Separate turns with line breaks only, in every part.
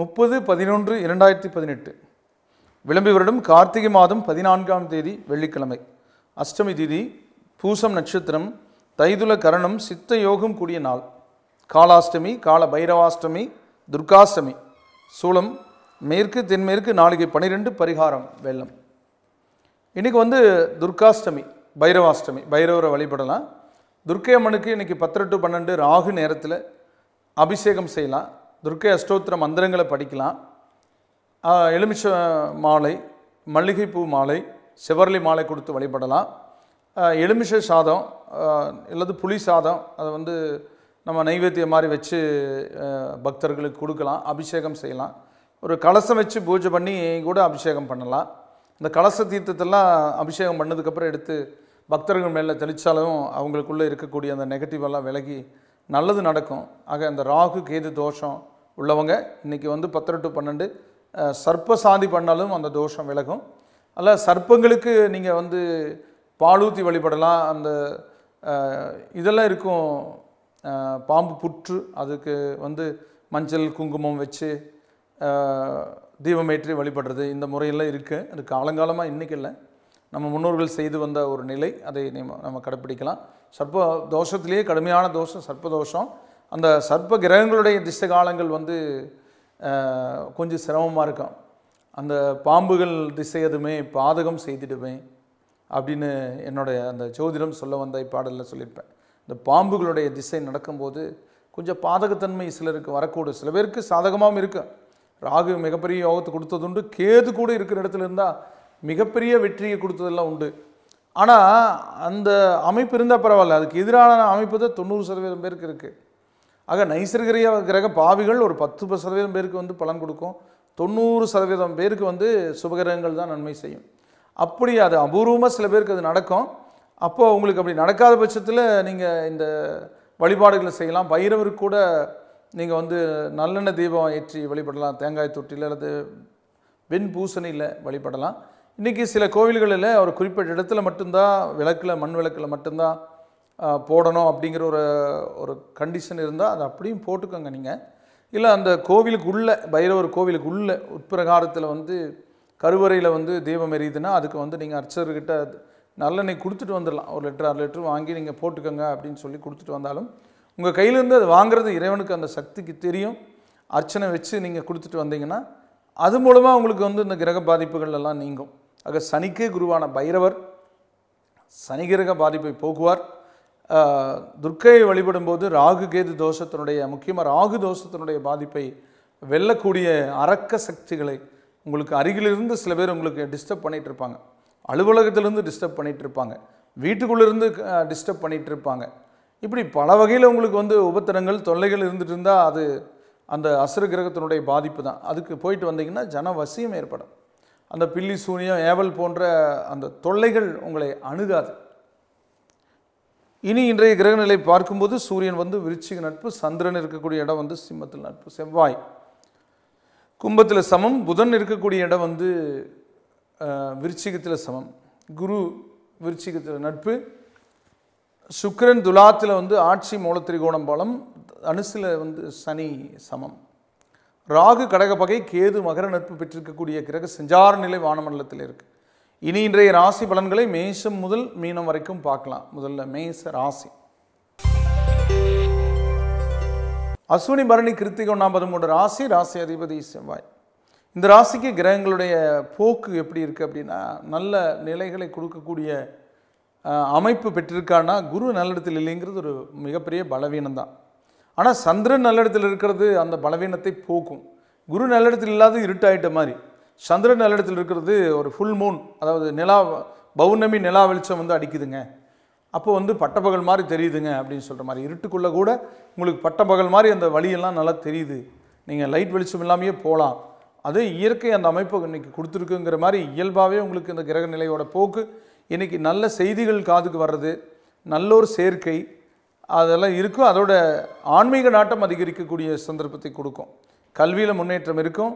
முப்பது பதினொன்று இரண்டாயிரத்தி பதினெட்டு விளம்பி வருடம் கார்த்திகை மாதம் பதினான்காம் தேதி வெள்ளிக்கிழமை அஷ்டமி திதி பூசம் நட்சத்திரம் தைதுல கரணம் சித்த யோகம் கூடிய நாள் காலாஷ்டமி கால பைரவாஷ்டமி துர்காஷ்டமி சூளம் மேற்கு தென்மேற்கு நாளைக்கு பனிரெண்டு பரிகாரம் வெள்ளம் இன்றைக்கி வந்து துர்காஷ்டமி பைரவாஷ்டமி பைரவரை வழிபடலாம் துர்க்கை அம்மனுக்கு இன்றைக்கி பத்திரெட்டு பன்னெண்டு ராகு நேரத்தில் அபிஷேகம் செய்யலாம் துர்க்கை அஷ்டோத்திர மந்திரங்களை படிக்கலாம் எலுமிச்ச மாலை மல்லிகைப்பூ மாலை செவரளி மாலை கொடுத்து வழிபடலாம் எலுமிச்சை சாதம் அல்லது புளி சாதம் அதை வந்து நம்ம நைவேத்தியம் மாதிரி வச்சு பக்தர்களுக்கு கொடுக்கலாம் அபிஷேகம் செய்யலாம் ஒரு கலசம் வச்சு பூஜை பண்ணி கூட அபிஷேகம் பண்ணலாம் இந்த கலச தீர்த்தத்தெல்லாம் அபிஷேகம் பண்ணதுக்கப்புறம் எடுத்து பக்தர்கள் மேலே தெளித்தாலும் அவங்களுக்குள்ளே இருக்கக்கூடிய அந்த நெகட்டிவெல்லாம் விலகி நல்லது நடக்கும் ஆக அந்த ராகு கேது தோஷம் உள்ளவங்க இன்றைக்கி வந்து பத்திர டு பன்னெண்டு சர்ப்ப சாதி பண்ணாலும் அந்த தோஷம் விலகும் அல்ல சர்ப்பங்களுக்கு நீங்கள் வந்து பாலூத்தி வழிபடலாம் அந்த இதெல்லாம் இருக்கும் பாம்பு புற்று அதுக்கு வந்து மஞ்சள் குங்குமம் வச்சு தீபமேற்றி வழிபடுறது இந்த முறையெல்லாம் இருக்குது அது காலங்காலமாக இன்றைக்கி இல்லை நம்ம முன்னோர்கள் செய்து வந்த ஒரு நிலை அதை நம்ம கடைப்பிடிக்கலாம் சர்ப்ப தோஷத்திலேயே கடுமையான தோஷம் தோஷம் அந்த சர்ப்ப கிரகங்களுடைய திஷ்ட காலங்கள் வந்து கொஞ்சம் சிரமமாக இருக்கும் அந்த பாம்புகள் திசை எதுவுமே பாதகம் செய்திடுவேன் அப்படின்னு என்னுடைய அந்த சோதிடம் சொல்ல வந்த இப்பாடலில் சொல்லியிருப்பேன் இந்த பாம்புகளுடைய திசை நடக்கும்போது கொஞ்சம் பாதகத்தன்மை சிலருக்கு வரக்கூடும் சில பேருக்கு சாதகமாகவும் இருக்கும் ராகு மிகப்பெரிய யோகத்தை கொடுத்ததுண்டு கேது கூட இருக்கிற இடத்துல இருந்தால் மிகப்பெரிய வெற்றியை கொடுத்ததெல்லாம் உண்டு ஆனால் அந்த அமைப்பு இருந்தால் பரவாயில்ல அதுக்கு எதிரான அமைப்பு தான் தொண்ணூறு சதவீதம் பேருக்கு இருக்குது ஆக நைசர்கிரிய கிரக பாவிகள் ஒரு பத்து சதவீதம் பேருக்கு வந்து பலன் கொடுக்கும் தொண்ணூறு சதவீதம் பேருக்கு வந்து சுபகிரகங்கள் தான் நன்மை செய்யும் அப்படி அது அபூர்வமாக சில பேருக்கு அது நடக்கும் அப்போது உங்களுக்கு அப்படி நடக்காத பட்சத்தில் நீங்கள் இந்த வழிபாடுகளை செய்யலாம் பைரவருக்கு கூட நீங்கள் வந்து நல்லெண்ணெய் தீபம் ஏற்றி வழிபடலாம் தேங்காய் தொட்டியில் அல்லது வெண் பூசணியில் வழிபடலாம் இன்றைக்கி சில கோவில்களில் ஒரு குறிப்பிட்ட இடத்துல மட்டும்தான் விளக்கில் மண் விளக்கில் மட்டும்தான் போடணும் அப்படிங்கிற ஒரு ஒரு கண்டிஷன் இருந்தால் அதை அப்படியும் போட்டுக்கோங்க நீங்கள் இல்லை அந்த கோவிலுக்கு உள்ளே பைரவர் கோவிலுக்கு உள்ளே உட்பிரகாரத்தில் வந்து கருவறையில் வந்து தீபம் எரியுதுன்னா அதுக்கு வந்து நீங்கள் அர்ச்சகர்கிட்ட நல்லெண்ணெய் கொடுத்துட்டு வந்துடலாம் ஒரு லிட்டர் அரை லிட்டர் வாங்கி நீங்கள் போட்டுக்கோங்க அப்படின்னு சொல்லி கொடுத்துட்டு வந்தாலும் உங்கள் கையிலேருந்து அது வாங்குறது இறைவனுக்கு அந்த சக்திக்கு தெரியும் அர்ச்சனை வச்சு நீங்கள் கொடுத்துட்டு வந்தீங்கன்னா அது மூலமாக உங்களுக்கு வந்து இந்த கிரக பாதிப்புகள் எல்லாம் நீங்கும் ஆக சனிக்கே குருவான பைரவர் சனிகிரக பாதிப்பை போக்குவார் துர்க்கையை வழிபடும்போது ராகு கேது தோஷத்தினுடைய முக்கியமாக ராகு தோஷத்தினுடைய பாதிப்பை வெல்லக்கூடிய அரக்க சக்திகளை உங்களுக்கு அருகிலிருந்து சில பேர் உங்களுக்கு டிஸ்டர்ப் பண்ணிகிட்டு இருப்பாங்க அலுவலகத்திலிருந்து டிஸ்டர்ப் பண்ணிகிட்டு இருப்பாங்க வீட்டுக்குள்ளேருந்து டிஸ்டர்ப் பண்ணிகிட்டு இருப்பாங்க இப்படி பல வகையில் உங்களுக்கு வந்து உபத்திரங்கள் தொல்லைகள் இருந்துகிட்டு இருந்தால் அது அந்த அசுர கிரகத்தினுடைய பாதிப்பு தான் அதுக்கு போயிட்டு வந்தீங்கன்னா ஜன வசியம் ஏற்படும் அந்த பில்லி சூனியம் ஏவல் போன்ற அந்த தொல்லைகள் உங்களை அணுகாது இனி இன்றைய கிரகநிலை பார்க்கும்போது சூரியன் வந்து விருச்சிக நட்பு சந்திரன் இருக்கக்கூடிய இடம் வந்து சிம்மத்தில் நட்பு செவ்வாய் கும்பத்தில் சமம் புதன் இருக்கக்கூடிய இடம் வந்து விருச்சிகத்தில் சமம் குரு விருச்சிகத்தில் நட்பு சுக்கரன் துலாத்தில் வந்து ஆட்சி மூலத்திரிகோணம் பலம் அனுசில் வந்து சனி சமம் ராகு கடகப்பகை கேது மகர நட்பு பெற்றிருக்கக்கூடிய கிரக செஞ்சார நிலை வானமண்டலத்தில் இருக்குது இனி இன்றைய ராசி பலன்களை மேஷம் முதல் மீனம் வரைக்கும் பார்க்கலாம் முதல்ல மேச ராசி அஸ்வினி பரணி கிருத்திகை ஒன்றாம் பதிமூன்று ராசி ராசி அதிபதி செவ்வாய் இந்த ராசிக்கு கிரகங்களுடைய போக்கு எப்படி இருக்குது அப்படின்னா நல்ல நிலைகளை கொடுக்கக்கூடிய அமைப்பு பெற்றிருக்கான்னா குரு நல்லிடத்தில் இல்லைங்கிறது ஒரு மிகப்பெரிய பலவீனம்தான் ஆனால் சந்திரன் நல்ல இடத்துல இருக்கிறது அந்த பலவீனத்தை போக்கும் குரு நல்ல இடத்துல இல்லாத இருட்டாயிட்ட மாதிரி சந்திரன் நல்ல இடத்துல இருக்கிறது ஒரு ஃபுல் மூன் அதாவது நிலா பௌர்ணமி நிலா வெளிச்சம் வந்து அடிக்குதுங்க அப்போ வந்து பட்டப்பகல் மாதிரி தெரியுதுங்க அப்படின்னு சொல்கிற மாதிரி இருட்டுக்குள்ளே கூட உங்களுக்கு பட்டப்பகல் மாதிரி அந்த வழியெல்லாம் நல்லா தெரியுது நீங்கள் லைட் வெளிச்சம் இல்லாமையே போகலாம் அது இயற்கை அந்த அமைப்பு இன்றைக்கி கொடுத்துருக்குங்கிற மாதிரி இயல்பாகவே உங்களுக்கு இந்த கிரக நிலையோட போக்கு இன்றைக்கி நல்ல செய்திகள் காதுக்கு வர்றது நல்ல ஒரு சேர்க்கை அதெல்லாம் இருக்கும் அதோட ஆன்மீக நாட்டம் அதிகரிக்கக்கூடிய சந்தர்ப்பத்தை கொடுக்கும் கல்வியில் முன்னேற்றம் இருக்கும்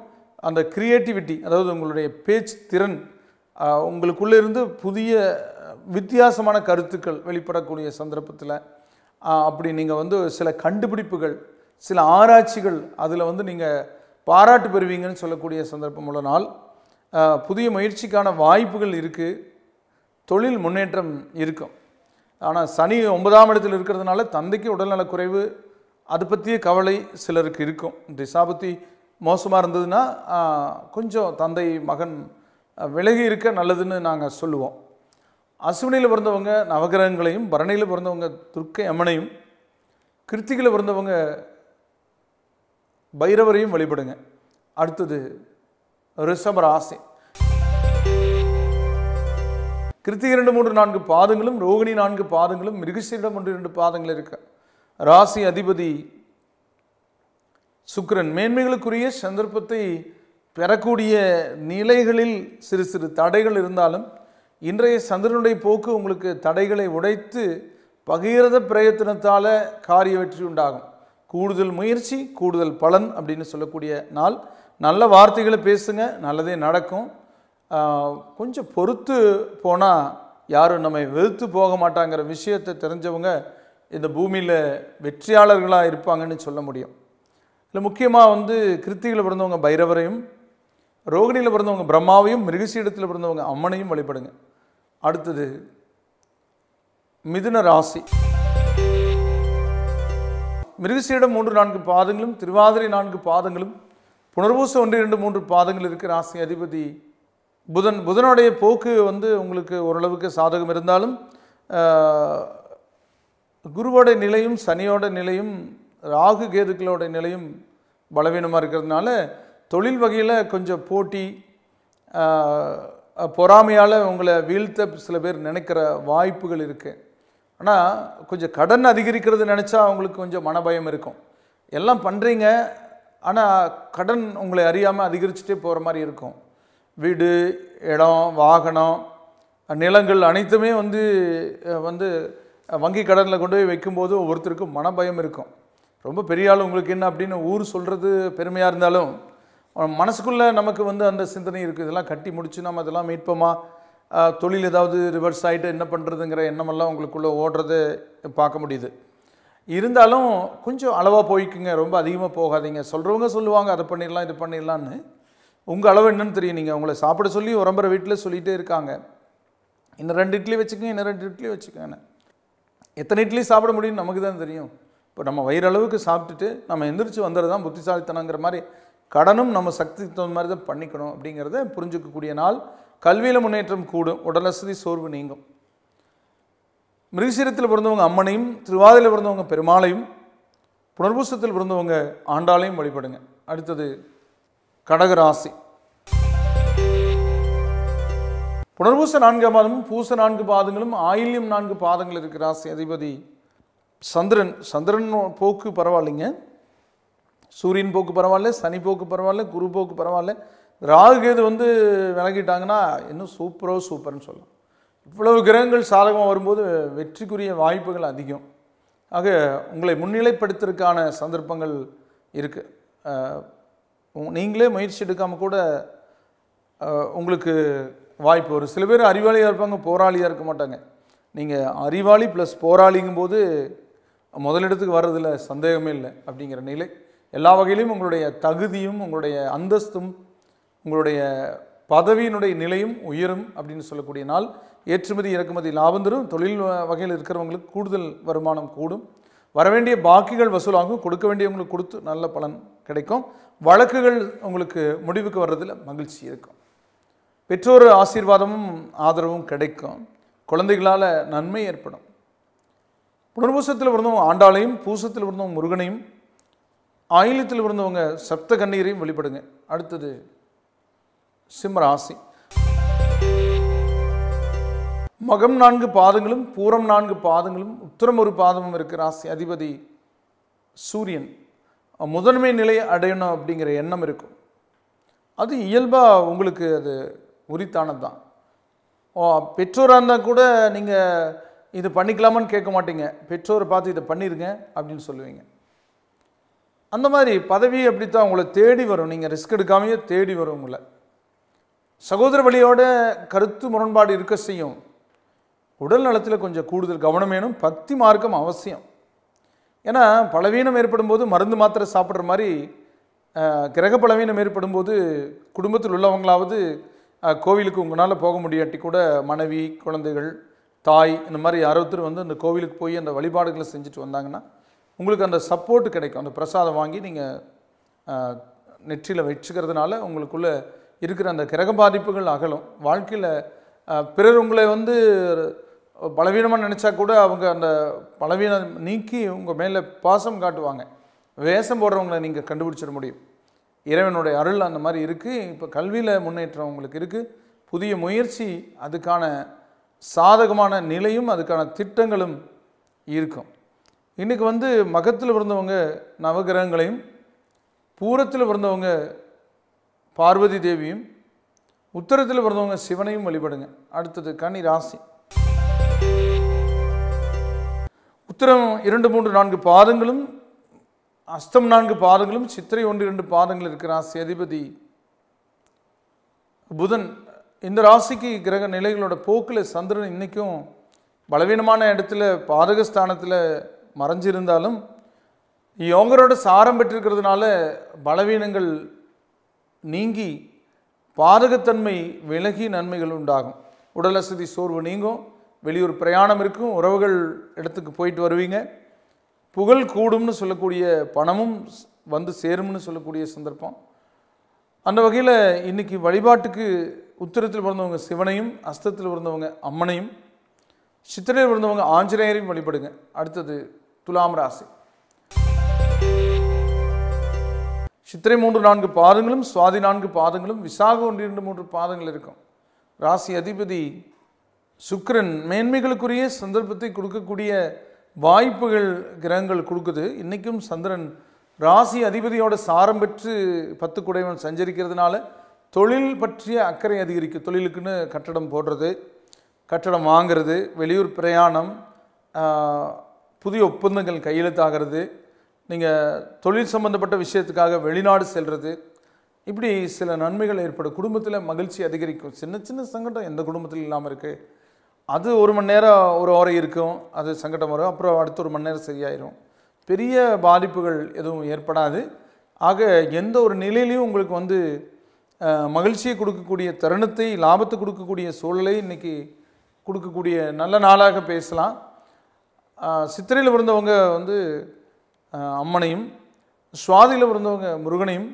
அந்த க்ரியேட்டிவிட்டி அதாவது உங்களுடைய பேச்சு திறன் உங்களுக்குள்ளே இருந்து புதிய வித்தியாசமான கருத்துக்கள் வெளிப்படக்கூடிய சந்தர்ப்பத்தில் அப்படி நீங்கள் வந்து சில கண்டுபிடிப்புகள் சில ஆராய்ச்சிகள் அதில் வந்து நீங்கள் பாராட்டு பெறுவீங்கன்னு சொல்லக்கூடிய சந்தர்ப்பம் உள்ள நாள் புதிய முயற்சிக்கான வாய்ப்புகள் இருக்குது தொழில் முன்னேற்றம் இருக்கும் ஆனால் சனி ஒன்பதாம் இடத்தில் இருக்கிறதுனால தந்தைக்கு உடல்நலக்குறைவு அது பற்றிய கவலை சிலருக்கு இருக்கும் பற்றி மோசமாக இருந்ததுன்னா கொஞ்சம் தந்தை மகன் விலகி இருக்க நல்லதுன்னு நாங்கள் சொல்லுவோம் அசுவினியில் பிறந்தவங்க நவகிரகங்களையும் பரணியில் பிறந்தவங்க துர்க்க யமனையும் கிருத்திகையில் பிறந்தவங்க பைரவரையும் வழிபடுங்க அடுத்தது ரிசம்பர் ஆசை கிருத்திகை இரண்டு மூன்று நான்கு பாதங்களும் ரோகிணி நான்கு பாதங்களும் மிருகசீரிடம் ஒன்று இரண்டு பாதங்கள் இருக்கு ராசி அதிபதி சுக்கரன் மேன்மைகளுக்குரிய சந்தர்ப்பத்தை பெறக்கூடிய நிலைகளில் சிறு சிறு தடைகள் இருந்தாலும் இன்றைய சந்திரனுடைய போக்கு உங்களுக்கு தடைகளை உடைத்து பகிரத பிரயத்தனத்தால் காரிய வெற்றி உண்டாகும் கூடுதல் முயற்சி கூடுதல் பலன் அப்படின்னு சொல்லக்கூடிய நாள் நல்ல வார்த்தைகளை பேசுங்க நல்லதே நடக்கும் கொஞ்சம் பொறுத்து போனால் யாரும் நம்மை வெறுத்து போக மாட்டாங்கிற விஷயத்தை தெரிஞ்சவங்க இந்த பூமியில் வெற்றியாளர்களாக இருப்பாங்கன்னு சொல்ல முடியும் இதில் முக்கியமாக வந்து கிருத்திகளில் பிறந்தவங்க பைரவரையும் ரோகிணியில் பிறந்தவங்க பிரம்மாவையும் மிருகசீடத்தில் பிறந்தவங்க அம்மனையும் வழிபடுங்க அடுத்தது மிதுன ராசி மிருகசீடம் மூன்று நான்கு பாதங்களும் திருவாதிரை நான்கு பாதங்களும் புனர்பூசம் ஒன்று இரண்டு மூன்று பாதங்கள் இருக்கிற ராசி அதிபதி புதன் புதனுடைய போக்கு வந்து உங்களுக்கு ஓரளவுக்கு சாதகம் இருந்தாலும் குருவோட நிலையும் சனியோட நிலையும் ராகு கேதுக்களோட நிலையும் பலவீனமாக இருக்கிறதுனால தொழில் வகையில் கொஞ்சம் போட்டி பொறாமையால் உங்களை வீழ்த்த சில பேர் நினைக்கிற வாய்ப்புகள் இருக்குது ஆனால் கொஞ்சம் கடன் அதிகரிக்கிறது நினச்சா அவங்களுக்கு கொஞ்சம் மனபயம் இருக்கும் எல்லாம் பண்ணுறீங்க ஆனால் கடன் உங்களை அறியாமல் அதிகரிச்சுட்டே போகிற மாதிரி இருக்கும் வீடு இடம் வாகனம் நிலங்கள் அனைத்துமே வந்து வந்து வங்கி கடனில் கொண்டு போய் வைக்கும்போது ஒவ்வொருத்தருக்கும் மனபயம் இருக்கும் ரொம்ப பெரிய ஆள் உங்களுக்கு என்ன அப்படின்னு ஊர் சொல்கிறது பெருமையாக இருந்தாலும் மனசுக்குள்ளே நமக்கு வந்து அந்த சிந்தனை இருக்குது இதெல்லாம் கட்டி முடிச்சு நம்ம அதெல்லாம் மீட்போமா தொழில் ஏதாவது ரிவர்ஸ் ஆகிட்டு என்ன பண்ணுறதுங்கிற எண்ணமெல்லாம் உங்களுக்குள்ளே ஓடுறது பார்க்க முடியுது இருந்தாலும் கொஞ்சம் அளவாக போய்க்குங்க ரொம்ப அதிகமாக போகாதீங்க சொல்கிறவங்க சொல்லுவாங்க அதை பண்ணிடலாம் இது பண்ணிடலான்னு உங்கள் அளவு என்னன்னு தெரியும் நீங்கள் உங்களை சாப்பிட சொல்லி உரம்புற வீட்டில் சொல்லிகிட்டே இருக்காங்க இன்னும் ரெண்டு இட்லி வச்சுக்கோங்க இன்னும் ரெண்டு இட்லி வச்சுக்கோங்க எத்தனை இட்லி சாப்பிட முடியும்னு நமக்கு தான் தெரியும் இப்போ நம்ம வயிறளவுக்கு சாப்பிட்டுட்டு நம்ம எந்திரிச்சு வந்துடுறது தான் புத்திசாலித்தனங்கிற மாதிரி கடனும் நம்ம சக்திக்கு தகுந்த மாதிரி தான் பண்ணிக்கணும் அப்படிங்கிறத புரிஞ்சுக்கக்கூடிய நாள் கல்வியில் முன்னேற்றம் கூடும் வசதி சோர்வு நீங்கும் மிருகசீரத்தில் பிறந்தவங்க அம்மனையும் திருவாதியில் பிறந்தவங்க பெருமாளையும் புனர்பூசத்தில் பிறந்தவங்க ஆண்டாளையும் வழிபடுங்க அடுத்தது கடகராசி புனர்பூச நான்கு மாதமும் பூச நான்கு பாதங்களும் ஆயில்யம் நான்கு பாதங்கள் இருக்கிற ராசி அதிபதி சந்திரன் சந்திரன் போக்கு பரவாயில்லைங்க சூரியன் போக்கு பரவாயில்ல சனி போக்கு பரவாயில்ல குரு போக்கு பரவாயில்ல கேது வந்து விளக்கிட்டாங்கன்னா இன்னும் சூப்பரோ சூப்பர்னு சொல்லலாம் இவ்வளவு கிரகங்கள் சாதகமாக வரும்போது வெற்றிக்குரிய வாய்ப்புகள் அதிகம் ஆக உங்களை முன்னிலைப்படுத்துறதுக்கான சந்தர்ப்பங்கள் இருக்குது நீங்களே முயற்சி எடுக்காமல் கூட உங்களுக்கு வாய்ப்பு வரும் சில பேர் அறிவாளியாக இருப்பாங்க போராளியாக இருக்க மாட்டாங்க நீங்கள் அறிவாளி ப்ளஸ் போராளிங்கும் போது முதலிடத்துக்கு வர்றதில் சந்தேகமே இல்லை அப்படிங்கிற நிலை எல்லா வகையிலையும் உங்களுடைய தகுதியும் உங்களுடைய அந்தஸ்தும் உங்களுடைய பதவியினுடைய நிலையும் உயரும் அப்படின்னு சொல்லக்கூடிய நாள் ஏற்றுமதி இறக்குமதி லாபம் தரும் தொழில் வகையில் இருக்கிறவங்களுக்கு கூடுதல் வருமானம் கூடும் வரவேண்டிய பாக்கிகள் வசூலாகும் கொடுக்க வேண்டியவங்களுக்கு கொடுத்து நல்ல பலன் கிடைக்கும் வழக்குகள் உங்களுக்கு முடிவுக்கு வர்றதில் மகிழ்ச்சி இருக்கும் பெற்றோர் ஆசீர்வாதமும் ஆதரவும் கிடைக்கும் குழந்தைகளால் நன்மை ஏற்படும் புனர்பூசத்தில் விருந்தவங்க ஆண்டாளையும் பூசத்தில் விருந்தவங்க முருகனையும் ஆயுளத்தில் விருந்தவங்க சப்த கண்ணீரையும் வெளிப்படுங்க அடுத்தது சிம்மராசி மகம் நான்கு பாதங்களும் பூரம் நான்கு பாதங்களும் உத்தரம் ஒரு பாதமும் இருக்கிற ராசி அதிபதி சூரியன் முதன்மை நிலை அடையணும் அப்படிங்கிற எண்ணம் இருக்கும் அது இயல்பாக உங்களுக்கு அது உரித்தானது தான் பெற்றோராக இருந்தால் கூட நீங்கள் இது பண்ணிக்கலாமான்னு கேட்க மாட்டீங்க பெற்றோரை பார்த்து இதை பண்ணிடுங்க அப்படின்னு சொல்லுவீங்க அந்த மாதிரி பதவி அப்படித்தான் உங்களை தேடி வரும் நீங்கள் ரிஸ்க் எடுக்காமையே தேடி வரும் உங்களை சகோதர வழியோட கருத்து முரண்பாடு இருக்க செய்யும் உடல் நலத்தில் கொஞ்சம் கூடுதல் கவனம் வேணும் பத்தி மார்க்கம் அவசியம் ஏன்னா பலவீனம் ஏற்படும் போது மருந்து மாத்திரை சாப்பிட்ற மாதிரி கிரக பலவீனம் ஏற்படும் போது குடும்பத்தில் உள்ளவங்களாவது கோவிலுக்கு உங்களால் போக முடியாட்டி கூட மனைவி குழந்தைகள் தாய் இந்த மாதிரி யாரொருத்தர் வந்து அந்த கோவிலுக்கு போய் அந்த வழிபாடுகளை செஞ்சுட்டு வந்தாங்கன்னா உங்களுக்கு அந்த சப்போர்ட் கிடைக்கும் அந்த பிரசாதம் வாங்கி நீங்கள் நெற்றியில் வச்சுக்கிறதுனால உங்களுக்குள்ளே இருக்கிற அந்த கிரக பாதிப்புகள் அகலும் வாழ்க்கையில் பிறர் உங்களை வந்து பலவீனமாக நினச்சா கூட அவங்க அந்த பலவீனம் நீக்கி உங்கள் மேலே பாசம் காட்டுவாங்க வேஷம் போடுறவங்களை நீங்கள் கண்டுபிடிச்சிட முடியும் இறைவனுடைய அருள் அந்த மாதிரி இருக்குது இப்போ கல்வியில் முன்னேற்றவங்களுக்கு இருக்குது புதிய முயற்சி அதுக்கான சாதகமான நிலையும் அதுக்கான திட்டங்களும் இருக்கும் இன்றைக்கி வந்து மகத்தில் பிறந்தவங்க நவகிரகங்களையும் பூரத்தில் பிறந்தவங்க பார்வதி தேவியும் உத்தரத்தில் பிறந்தவங்க சிவனையும் வழிபடுங்க அடுத்தது கனி ராசி உத்திரம் இரண்டு மூன்று நான்கு பாதங்களும் அஸ்தம் நான்கு பாதங்களும் சித்திரை ஒன்று இரண்டு பாதங்கள் இருக்கிறார் சேதிபதி புதன் இந்த ராசிக்கு கிரக நிலைகளோட போக்கில் சந்திரன் இன்றைக்கும் பலவீனமான இடத்துல பாதகஸ்தானத்தில் மறைஞ்சிருந்தாலும் யோகரோட சாரம் பெற்றிருக்கிறதுனால பலவீனங்கள் நீங்கி பாதகத்தன்மை விலகி நன்மைகள் உண்டாகும் உடல் வசதி சோர்வு நீங்கும் வெளியூர் பிரயாணம் இருக்கும் உறவுகள் இடத்துக்கு போயிட்டு வருவீங்க புகழ் கூடும்னு சொல்லக்கூடிய பணமும் வந்து சேரும்னு சொல்லக்கூடிய சந்தர்ப்பம் அந்த வகையில் இன்றைக்கி வழிபாட்டுக்கு உத்திரத்தில் பிறந்தவங்க சிவனையும் அஸ்தத்தில் பிறந்தவங்க அம்மனையும் சித்திரையில் பிறந்தவங்க ஆஞ்சநேயரையும் வழிபடுங்க அடுத்தது துலாம் ராசி சித்திரை மூன்று நான்கு பாதங்களும் சுவாதி நான்கு பாதங்களும் விசாக ஒன்று இரண்டு மூன்று பாதங்கள் இருக்கும் ராசி அதிபதி சுக்கரன் மேன்மைகளுக்குரிய சந்தர்ப்பத்தை கொடுக்கக்கூடிய வாய்ப்புகள் கிரகங்கள் கொடுக்குது இன்றைக்கும் சந்திரன் ராசி அதிபதியோட சாரம் பெற்று பத்து குடைவன் சஞ்சரிக்கிறதுனால தொழில் பற்றிய அக்கறை அதிகரிக்கும் தொழிலுக்குன்னு கட்டடம் போடுறது கட்டடம் வாங்கிறது வெளியூர் பிரயாணம் புதிய ஒப்பந்தங்கள் கையெழுத்தாகிறது நீங்கள் தொழில் சம்பந்தப்பட்ட விஷயத்துக்காக வெளிநாடு செல்வது இப்படி சில நன்மைகள் ஏற்படும் குடும்பத்தில் மகிழ்ச்சி அதிகரிக்கும் சின்ன சின்ன சங்கடம் எந்த குடும்பத்தில் இல்லாமல் இருக்குது அது ஒரு மணி நேரம் ஒரு ஓரை இருக்கும் அது சங்கடம் வரும் அப்புறம் அடுத்த ஒரு மணி நேரம் சரியாயிரும் பெரிய பாதிப்புகள் எதுவும் ஏற்படாது ஆக எந்த ஒரு நிலையிலையும் உங்களுக்கு வந்து மகிழ்ச்சியை கொடுக்கக்கூடிய தருணத்தை லாபத்தை கொடுக்கக்கூடிய சூழலை இன்றைக்கி கொடுக்கக்கூடிய நல்ல நாளாக பேசலாம் சித்திரையில் பிறந்தவங்க வந்து அம்மனையும் சுவாதியில் பிறந்தவங்க முருகனையும்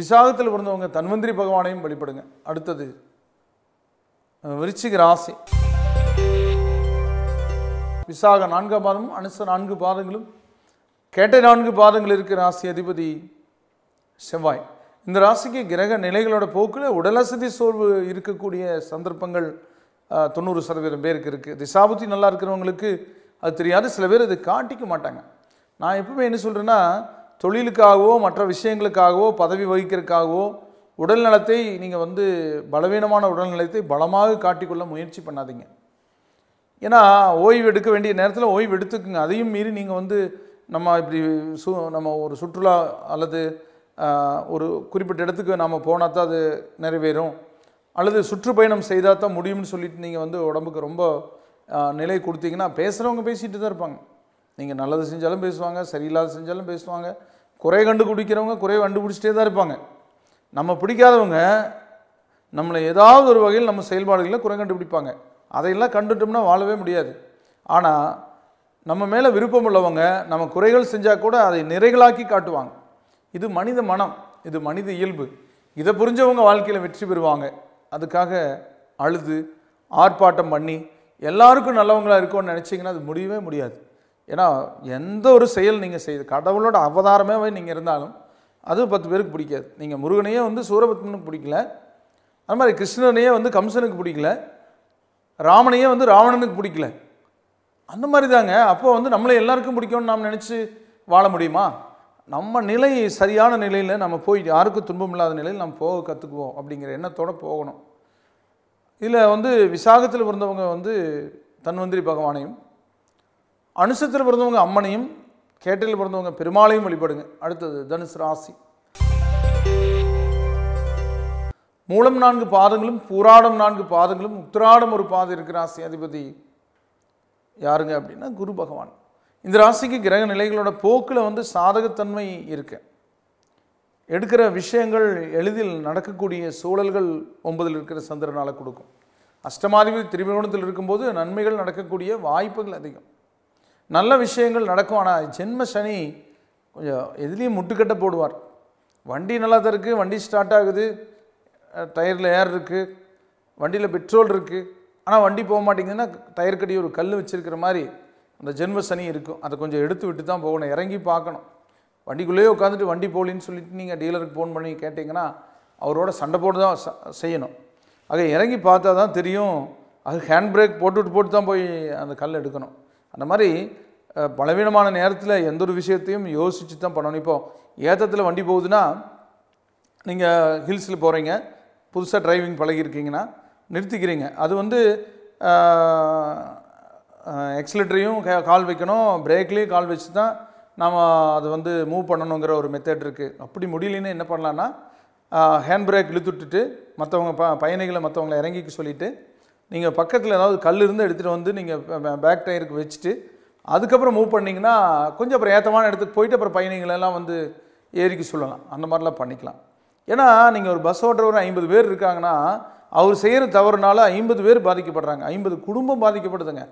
விசாகத்தில் பிறந்தவங்க தன்வந்திரி பகவானையும் வழிபடுங்க அடுத்தது விருச்சிக ராசி விசாக நான்காம் பாதமும் அனுச நான்கு பாதங்களும் கேட்ட நான்கு பாதங்கள் இருக்கிற ராசி அதிபதி செவ்வாய் இந்த ராசிக்கு கிரக நிலைகளோட போக்கில் உடலசதி சோர்வு இருக்கக்கூடிய சந்தர்ப்பங்கள் தொண்ணூறு சதவீதம் பேருக்கு இருக்குது திசாபுத்தி நல்லா இருக்கிறவங்களுக்கு அது தெரியாது சில பேர் அது காட்டிக்க மாட்டாங்க நான் எப்பவுமே என்ன சொல்கிறேன்னா தொழிலுக்காகவோ மற்ற விஷயங்களுக்காகவோ பதவி வகிக்கிறதுக்காகவோ உடல் நலத்தை நீங்கள் வந்து பலவீனமான உடல்நலத்தை பலமாக காட்டிக்கொள்ள முயற்சி பண்ணாதீங்க ஏன்னா ஓய்வு எடுக்க வேண்டிய நேரத்தில் ஓய்வு எடுத்துக்குங்க அதையும் மீறி நீங்கள் வந்து நம்ம இப்படி சு நம்ம ஒரு சுற்றுலா அல்லது ஒரு குறிப்பிட்ட இடத்துக்கு நாம் போனால் தான் அது நிறைவேறும் அல்லது சுற்றுப்பயணம் செய்தால் தான் முடியும்னு சொல்லிட்டு நீங்கள் வந்து உடம்புக்கு ரொம்ப நிலை கொடுத்தீங்கன்னா பேசுகிறவங்க பேசிகிட்டு தான் இருப்பாங்க நீங்கள் நல்லது செஞ்சாலும் பேசுவாங்க சரியில்லாத செஞ்சாலும் பேசுவாங்க குறை கண்டுபிடிக்கிறவங்க குறை கண்டுபிடிச்சிட்டே தான் இருப்பாங்க நம்ம பிடிக்காதவங்க நம்மளை ஏதாவது ஒரு வகையில் நம்ம செயல்பாடுகளில் குறை கண்டுபிடிப்பாங்க அதையெல்லாம் கண்டுட்டோம்னா வாழவே முடியாது ஆனால் நம்ம மேலே விருப்பம் உள்ளவங்க நம்ம குறைகள் செஞ்சால் கூட அதை நிறைகளாக்கி காட்டுவாங்க இது மனித மனம் இது மனித இயல்பு இதை புரிஞ்சவங்க வாழ்க்கையில் வெற்றி பெறுவாங்க அதுக்காக அழுது ஆர்ப்பாட்டம் பண்ணி எல்லாருக்கும் நல்லவங்களாக இருக்கும்னு நினச்சிங்கன்னா அது முடியவே முடியாது ஏன்னா எந்த ஒரு செயல் நீங்கள் செய்து கடவுளோட அவதாரமே நீங்கள் இருந்தாலும் அதுவும் பத்து பேருக்கு பிடிக்காது நீங்கள் முருகனையே வந்து சூரபத்மனுக்கு பிடிக்கல அது மாதிரி கிருஷ்ணனையே வந்து கம்சனுக்கு பிடிக்கல ராமனையே வந்து ராவணனுக்கு பிடிக்கல அந்த மாதிரி தாங்க அப்போ வந்து நம்மளை எல்லாருக்கும் பிடிக்கும்னு நாம் நினச்சி வாழ முடியுமா நம்ம நிலை சரியான நிலையில் நம்ம போய் யாருக்கும் துன்பம் இல்லாத நிலையில் நம்ம போக கற்றுக்குவோம் அப்படிங்கிற எண்ணத்தோடு போகணும் இதில் வந்து விசாகத்தில் பிறந்தவங்க வந்து தன்வந்திரி பகவானையும் அனுசத்தில் பிறந்தவங்க அம்மனையும் கேட்டில் பிறந்தவங்க பெருமாளையும் வழிபடுங்க அடுத்தது தனுசு ராசி மூலம் நான்கு பாதங்களும் பூராடம் நான்கு பாதங்களும் உத்திராடம் ஒரு பாதம் இருக்கிற ராசி அதிபதி யாருங்க அப்படின்னா குரு பகவான் இந்த ராசிக்கு கிரக நிலைகளோட போக்கில் வந்து சாதகத்தன்மை இருக்கு எடுக்கிற விஷயங்கள் எளிதில் நடக்கக்கூடிய சூழல்கள் ஒன்பதில் இருக்கிற சந்திரனால் கொடுக்கும் அஷ்டமாதிபதி திரிபுவனத்தில் இருக்கும்போது நன்மைகள் நடக்கக்கூடிய வாய்ப்புகள் அதிகம் நல்ல விஷயங்கள் நடக்கும் ஆனால் ஜென்ம சனி கொஞ்சம் எதுலேயும் முட்டுக்கட்டை போடுவார் வண்டி நல்லா தான் இருக்குது வண்டி ஸ்டார்ட் ஆகுது டயரில் ஏர் இருக்குது வண்டியில் பெட்ரோல் இருக்குது ஆனால் வண்டி போக மாட்டேங்குதுன்னா டயர் கட்டி ஒரு கல் வச்சுருக்கிற மாதிரி அந்த ஜென்ம சனி இருக்கும் அதை கொஞ்சம் எடுத்து விட்டு தான் போகணும் இறங்கி பார்க்கணும் வண்டிக்குள்ளேயே உட்காந்துட்டு வண்டி போகலின்னு சொல்லிட்டு நீங்கள் டீலருக்கு ஃபோன் பண்ணி கேட்டிங்கன்னா அவரோட சண்டை போட்டு தான் செய்யணும் ஆக இறங்கி பார்த்தா தான் தெரியும் அது ஹேண்ட் பிரேக் போட்டுவிட்டு போட்டு தான் போய் அந்த கல் எடுக்கணும் அந்த மாதிரி பலவீனமான நேரத்தில் எந்த ஒரு விஷயத்தையும் யோசித்து தான் பண்ணணும் இப்போது ஏத்தத்தில் வண்டி போகுதுன்னா நீங்கள் ஹில்ஸில் போகிறீங்க புதுசாக டிரைவிங் பழகிருக்கீங்கன்னா நிறுத்திக்கிறீங்க அது வந்து எக்ஸலேட்டரையும் கால் வைக்கணும் பிரேக்லேயும் கால் வச்சு தான் நாம் அது வந்து மூவ் பண்ணணுங்கிற ஒரு மெத்தட் இருக்குது அப்படி முடியலன்னு என்ன பண்ணலான்னா ஹேண்ட் பிரேக் இழுத்துட்டுட்டு மற்றவங்க ப பயணிகளை மற்றவங்களை இறங்கிக்க சொல்லிவிட்டு நீங்கள் பக்கத்தில் ஏதாவது கல் இருந்து எடுத்துகிட்டு வந்து நீங்கள் பேக் டயருக்கு வச்சுட்டு அதுக்கப்புறம் மூவ் பண்ணிங்கன்னா கொஞ்சம் அப்புறம் ஏற்றமான இடத்துக்கு போயிட்டு அப்புறம் பயணிகளெல்லாம் வந்து ஏறிக்க சொல்லலாம் அந்த மாதிரிலாம் பண்ணிக்கலாம் ஏன்னா நீங்கள் ஒரு பஸ் ஓட்டுறவர் ஐம்பது பேர் இருக்காங்கன்னா அவர் செய்கிற தவறுனால ஐம்பது பேர் பாதிக்கப்படுறாங்க ஐம்பது குடும்பம் பாதிக்கப்படுதுங்க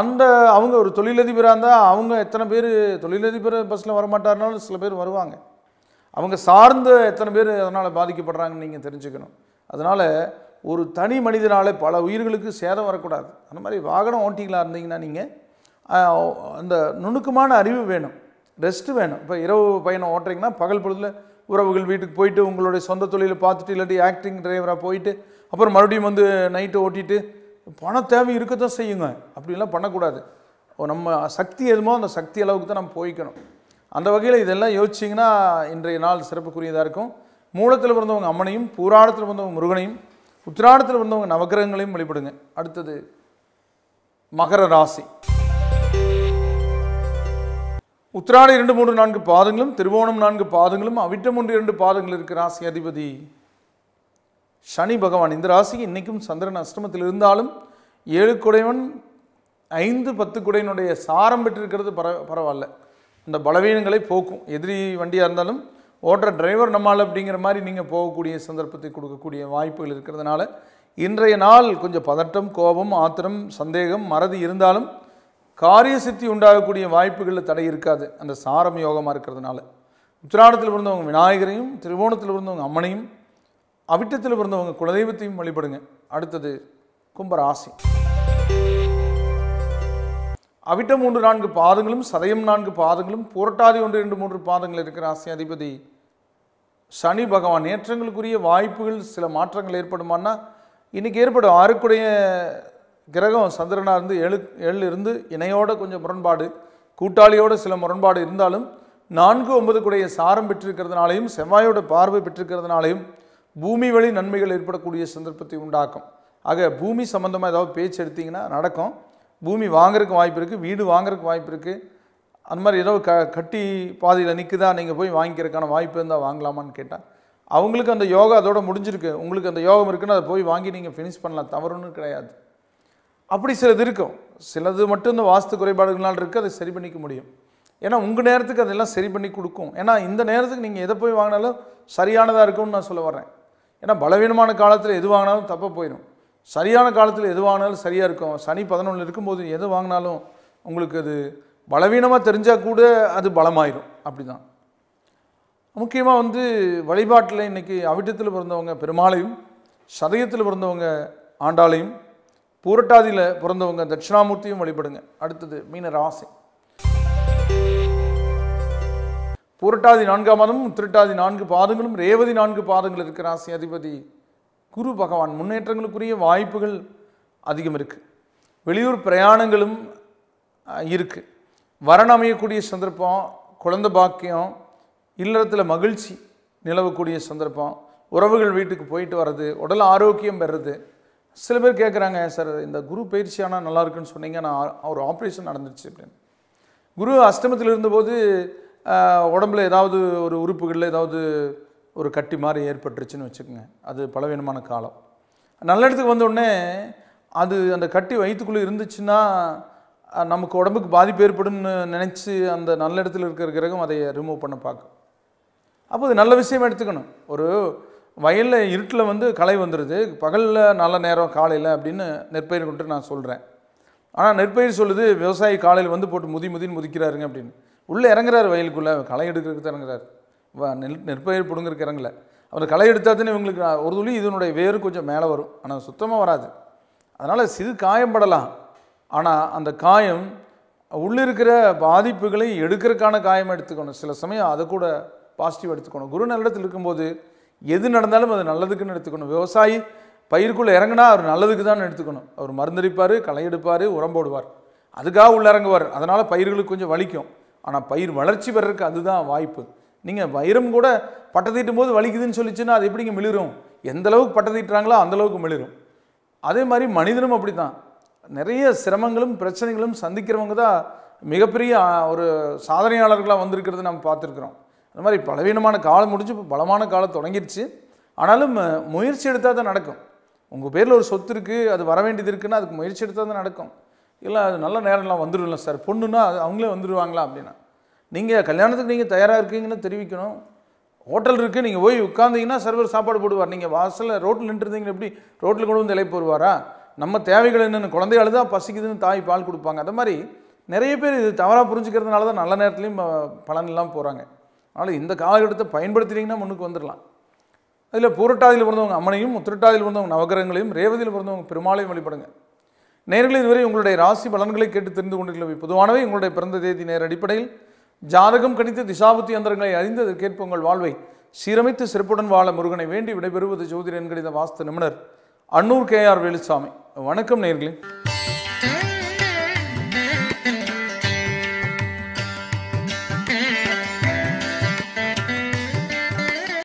அந்த அவங்க ஒரு தொழிலதிபராக இருந்தால் அவங்க எத்தனை பேர் தொழிலதிபர் பஸ்ஸில் வரமாட்டாருனாலும் சில பேர் வருவாங்க அவங்க சார்ந்த எத்தனை பேர் அதனால் பாதிக்கப்படுறாங்கன்னு நீங்கள் தெரிஞ்சுக்கணும் அதனால் ஒரு தனி மனிதனால் பல உயிர்களுக்கு சேதம் வரக்கூடாது அந்த மாதிரி வாகனம் ஓட்டிகளாக இருந்தீங்கன்னா நீங்கள் அந்த நுணுக்கமான அறிவு வேணும் ரெஸ்ட்டு வேணும் இப்போ இரவு பயணம் ஓட்டுறீங்கன்னா பகல் பொழுதில் உறவுகள் வீட்டுக்கு போயிட்டு உங்களுடைய சொந்த தொழிலை பார்த்துட்டு இல்லாட்டி ஆக்டிங் டிரைவராக போயிட்டு அப்புறம் மறுபடியும் வந்து நைட்டு ஓட்டிட்டு பண தேவை இருக்கத்தான் செய்யுங்க அப்படிலாம் பண்ணக்கூடாது நம்ம சக்தி எதுமோ அந்த சக்தி அளவுக்கு தான் நம்ம போய்க்கணும் அந்த வகையில் இதெல்லாம் யோசிச்சிங்கன்னா இன்றைய நாள் சிறப்புக்குரியதாக இருக்கும் மூலத்தில் பிறந்தவங்க அம்மனையும் பூராடத்தில் பிறந்தவங்க முருகனையும் உத்திராடத்தில் வந்தவங்க நவகிரகங்களையும் வழிபடுங்க அடுத்தது மகர ராசி உத்திராட இரண்டு மூன்று நான்கு பாதங்களும் திருவோணம் நான்கு பாதங்களும் அவிட்டம் ஒன்று இரண்டு பாதங்கள் இருக்கிற ராசி அதிபதி சனி பகவான் இந்த ராசிக்கு இன்றைக்கும் சந்திரன் அஷ்டமத்தில் இருந்தாலும் ஏழு குடைவன் ஐந்து பத்து குடையினுடைய சாரம் பெற்றிருக்கிறது பர பரவாயில்ல அந்த பலவீனங்களை போக்கும் எதிரி வண்டியாக இருந்தாலும் ஓட்டுற டிரைவர் நம்மால் அப்படிங்கிற மாதிரி நீங்கள் போகக்கூடிய சந்தர்ப்பத்தை கொடுக்கக்கூடிய வாய்ப்புகள் இருக்கிறதுனால இன்றைய நாள் கொஞ்சம் பதட்டம் கோபம் ஆத்திரம் சந்தேகம் மறதி இருந்தாலும் காரிய சித்தி உண்டாகக்கூடிய வாய்ப்புகளில் தடை இருக்காது அந்த சாரம் யோகமாக இருக்கிறதுனால உத்திராடத்தில் பிறந்தவங்க விநாயகரையும் திருவோணத்தில் இருந்தவங்க அம்மனையும் அவிட்டத்தில் பிறந்தவங்க குலதெய்வத்தையும் வழிபடுங்க அடுத்தது கும்பராசி அவிட்டம் மூன்று நான்கு பாதங்களும் சதயம் நான்கு பாதங்களும் புரட்டாதி ஒன்று இரண்டு மூன்று பாதங்கள் இருக்கிற ராசியாதிபதி சனி பகவான் ஏற்றங்களுக்குரிய வாய்ப்புகள் சில மாற்றங்கள் ஏற்படுமானா இன்றைக்கி ஏற்படும் ஆறுக்குடைய கிரகம் சந்திரனாக இருந்து எழு எழு இருந்து இணையோட கொஞ்சம் முரண்பாடு கூட்டாளியோட சில முரண்பாடு இருந்தாலும் நான்கு ஒன்பது குடைய சாரம் பெற்றிருக்கிறதுனாலையும் செவ்வாயோட பார்வை பெற்றிருக்கிறதுனாலையும் பூமி வழி நன்மைகள் ஏற்படக்கூடிய சந்தர்ப்பத்தை உண்டாக்கும் ஆக பூமி சம்பந்தமாக ஏதாவது பேச்சு எடுத்திங்கன்னா நடக்கும் பூமி வாங்குறதுக்கு வாய்ப்பு இருக்குது வீடு வாங்குறதுக்கு வாய்ப்பு இருக்குது அந்த மாதிரி ஏதோ க கட்டி பாதையில் நிற்குதா நீங்கள் போய் வாங்கிக்கிறதுக்கான வாய்ப்பு இருந்தால் வாங்கலாமான்னு கேட்டால் அவங்களுக்கு அந்த யோகா அதோட முடிஞ்சிருக்கு உங்களுக்கு அந்த யோகம் இருக்குன்னு அதை போய் வாங்கி நீங்கள் ஃபினிஷ் பண்ணலாம் தவறுன்னு கிடையாது அப்படி சிலது இருக்கும் சிலது மட்டும் இந்த வாஸ்து குறைபாடுகளால் இருக்குது அதை சரி பண்ணிக்க முடியும் ஏன்னா உங்கள் நேரத்துக்கு அதெல்லாம் சரி பண்ணி கொடுக்கும் ஏன்னா இந்த நேரத்துக்கு நீங்கள் எதை போய் வாங்கினாலும் சரியானதாக இருக்கும்னு நான் சொல்ல வரேன் ஏன்னா பலவீனமான காலத்தில் எது வாங்கினாலும் தப்பாக போயிடும் சரியான காலத்தில் எது வாங்கினாலும் சரியாக இருக்கும் சனி பதினொன்று இருக்கும்போது எது வாங்கினாலும் உங்களுக்கு அது பலவீனமாக தெரிஞ்சால் கூட அது பலமாயிரும் அப்படி தான் முக்கியமாக வந்து வழிபாட்டில் இன்றைக்கி அவிட்டத்தில் பிறந்தவங்க பெருமாளையும் சதயத்தில் பிறந்தவங்க ஆண்டாளையும் பூரட்டாதியில் பிறந்தவங்க தட்சிணாமூர்த்தியும் வழிபடுங்க அடுத்தது மீன ராசி பூரட்டாதி நான்காம் மாதமும் திருட்டாதி நான்கு பாதங்களும் ரேவதி நான்கு பாதங்கள் இருக்கிற ராசி அதிபதி குரு பகவான் முன்னேற்றங்களுக்குரிய வாய்ப்புகள் அதிகம் இருக்குது வெளியூர் பிரயாணங்களும் இருக்குது வரண் அமையக்கூடிய சந்தர்ப்பம் குழந்த பாக்கியம் இல்லறத்தில் மகிழ்ச்சி நிலவக்கூடிய சந்தர்ப்பம் உறவுகள் வீட்டுக்கு போயிட்டு வர்றது உடல் ஆரோக்கியம் பெறுறது சில பேர் கேட்குறாங்க சார் இந்த குரு பயிற்சி ஆனால் நல்லா இருக்குன்னு சொன்னீங்க நான் ஒரு ஆப்ரேஷன் நடந்துருச்சு அப்படின்னு குரு அஷ்டமத்தில் இருந்தபோது உடம்புல ஏதாவது ஒரு உறுப்புகளில் ஏதாவது ஒரு கட்டி மாதிரி ஏற்பட்டுருச்சுன்னு வச்சுக்கோங்க அது பலவீனமான காலம் நல்ல இடத்துக்கு வந்தோடனே அது அந்த கட்டி வயிற்றுக்குள்ளே இருந்துச்சுன்னா நமக்கு உடம்புக்கு பாதிப்பு ஏற்படும்னு நினச்சி அந்த நல்ல இடத்துல இருக்கிற கிரகம் அதை ரிமூவ் பண்ண பார்க்கும் அப்போ அது நல்ல விஷயம் எடுத்துக்கணும் ஒரு வயலில் இருட்டில் வந்து களை வந்துடுது பகலில் நல்ல நேரம் காலையில் அப்படின்னு நெற்பயிர் கொண்டு நான் சொல்கிறேன் ஆனால் நெற்பயிர் சொல்லுது விவசாயி காலையில் வந்து போட்டு முதி முதின்னு முதிக்கிறாருங்க அப்படின்னு உள்ளே இறங்குறாரு வயலுக்குள்ளே களை எடுக்கிறதுக்கு இறங்குறாரு நெல் நெற்பயிர் பிடுங்கிறக்கு இறங்கல அவர் களை எடுத்தால் தானே இவங்களுக்கு ஒரு துளி இதனுடைய வேறு கொஞ்சம் மேலே வரும் ஆனால் சுத்தமாக வராது அதனால் சிறு காயம்படலாம் ஆனால் அந்த காயம் உள்ளிருக்கிற பாதிப்புகளை எடுக்கிறதுக்கான காயம் எடுத்துக்கணும் சில சமயம் அதை கூட பாசிட்டிவ் எடுத்துக்கணும் குரு நல்லிடத்தில் இருக்கும்போது எது நடந்தாலும் அது நல்லதுக்குன்னு எடுத்துக்கணும் விவசாயி பயிருக்குள்ளே இறங்கினா அவர் நல்லதுக்கு தான் எடுத்துக்கணும் அவர் மருந்தடிப்பார் களை எடுப்பார் உரம் போடுவார் அதுக்காக உள்ளே இறங்குவார் அதனால் பயிர்களுக்கு கொஞ்சம் வலிக்கும் ஆனால் பயிர் வளர்ச்சி பெறறதுக்கு அதுதான் வாய்ப்பு நீங்கள் வைரம் கூட பட்டை தீட்டும் போது வலிக்குதுன்னு சொல்லிச்சுன்னா அது எப்படிங்க மிளிரும் எந்த அளவுக்கு பட்டை தீட்டுறாங்களோ அந்தளவுக்கு மிளிரும் அதே மாதிரி மனிதனும் அப்படி தான் நிறைய சிரமங்களும் பிரச்சனைகளும் சந்திக்கிறவங்க தான் மிகப்பெரிய ஒரு சாதனையாளர்களாக வந்திருக்கிறது நம்ம பார்த்துருக்குறோம் அது மாதிரி பலவீனமான காலம் முடிஞ்சு பலமான காலம் தொடங்கிடுச்சு ஆனாலும் முயற்சி எடுத்தால் தான் நடக்கும் உங்கள் பேரில் ஒரு சொத்து இருக்குது அது வர வேண்டியது இருக்குன்னா அதுக்கு முயற்சி எடுத்தால் தான் நடக்கும் இல்லை அது நல்ல நேரம்லாம் வந்துடும்ல சார் பொண்ணுன்னா அவங்களே வந்துடுவாங்களா அப்படின்னா நீங்கள் கல்யாணத்துக்கு நீங்கள் தயாராக இருக்கீங்கன்னு தெரிவிக்கணும் ஹோட்டல் இருக்குது நீங்கள் போய் உட்காந்தீங்கன்னா சர்வர் சாப்பாடு போடுவார் நீங்கள் வாசலில் ரோட்டில் நின்றுருந்தீங்க எப்படி ரோட்டில் கொண்டு வந்து இலை போடுவாரா நம்ம தேவைகள் என்னென்னு குழந்தை அழுதா பசிக்குதுன்னு தாய் பால் கொடுப்பாங்க அந்த மாதிரி நிறைய பேர் இது தவறாக புரிஞ்சுக்கிறதுனால தான் நல்ல நேரத்துலையும் பலனெல்லாம் போகிறாங்க அதனால் இந்த காலகட்டத்தை பயன்படுத்தினீங்கன்னா முன்னுக்கு வந்துடலாம் அதில் பூரட்டாதியில் பிறந்தவங்க அம்மனையும் முத்திரட்டாதியில் பிறந்தவங்க நவகரங்களையும் ரேவதியில் பிறந்தவங்க பெருமாளையும் வழிபடுங்க நேர்களில் இதுவரை உங்களுடைய ராசி பலன்களை கேட்டு தெரிந்து கொண்டிருக்கவில்லை பொதுவானவை உங்களுடைய பிறந்த தேதி நேர அடிப்படையில் ஜாதகம் கணித்து திசாபுத்தி அந்தரங்களை அறிந்ததற்கேற்ப உங்கள் வாழ்வை சீரமைத்து சிறப்புடன் வாழ முருகனை வேண்டி விடைபெறுவது ஜோதிட என்கிற வாஸ்து நிபுணர் அன்னூர் கே ஆர் வேலுசாமி வணக்கம் நேர்களே